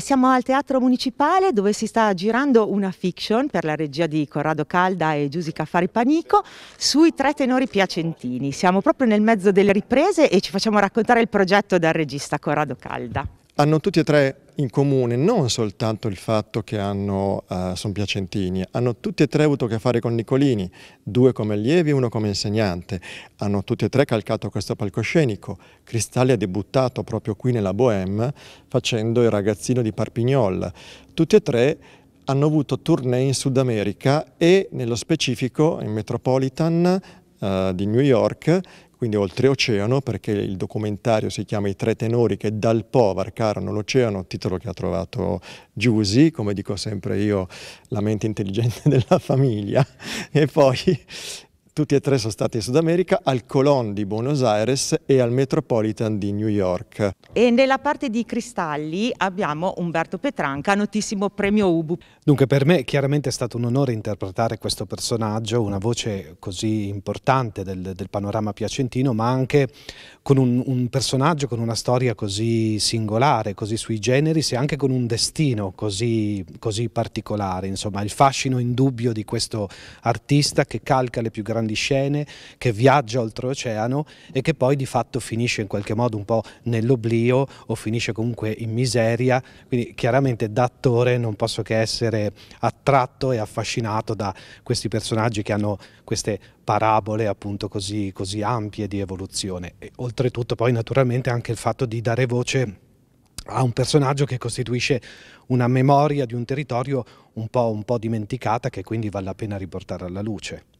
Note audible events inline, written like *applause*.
Siamo al Teatro Municipale dove si sta girando una fiction per la regia di Corrado Calda e Giusica Faripanico sui tre tenori piacentini. Siamo proprio nel mezzo delle riprese e ci facciamo raccontare il progetto dal regista Corrado Calda. Hanno tutti e tre in comune non soltanto il fatto che hanno, uh, eh, sono piacentini, hanno tutti e tre avuto a che fare con Nicolini, due come allievi e uno come insegnante, hanno tutti e tre calcato questo palcoscenico, Cristalli ha debuttato proprio qui nella Bohème facendo il ragazzino di Parpignol, tutti e tre hanno avuto tournée in Sud America e nello specifico in Metropolitan eh, di New York, quindi oltreoceano, perché il documentario si chiama I tre tenori che dal Po varcarono l'oceano, titolo che ha trovato Giusy, come dico sempre io, la mente intelligente *laughs* della famiglia. E poi tutti e tre sono stati in Sud America, al Colón di Buenos Aires e al Metropolitan di New York. E nella parte di cristalli abbiamo Umberto Petranca, notissimo premio Ubu. Dunque per me chiaramente è stato un onore interpretare questo personaggio, una voce così importante del, del panorama piacentino, ma anche con un, un, personaggio, con una storia così singolare, così sui generis e anche con un destino così, così particolare. Insomma il fascino indubbio di questo artista che calca le più grandi grandi scene, che viaggia oltreoceano e che poi di fatto finisce in qualche modo un po' nell'oblio o finisce comunque in miseria, quindi chiaramente da attore non posso che essere attratto e affascinato da questi personaggi che hanno queste parabole appunto così, così ampie di evoluzione. E oltretutto poi naturalmente anche il fatto di dare voce a un personaggio che costituisce una memoria di un territorio un po', un po dimenticata che quindi vale la pena riportare alla luce.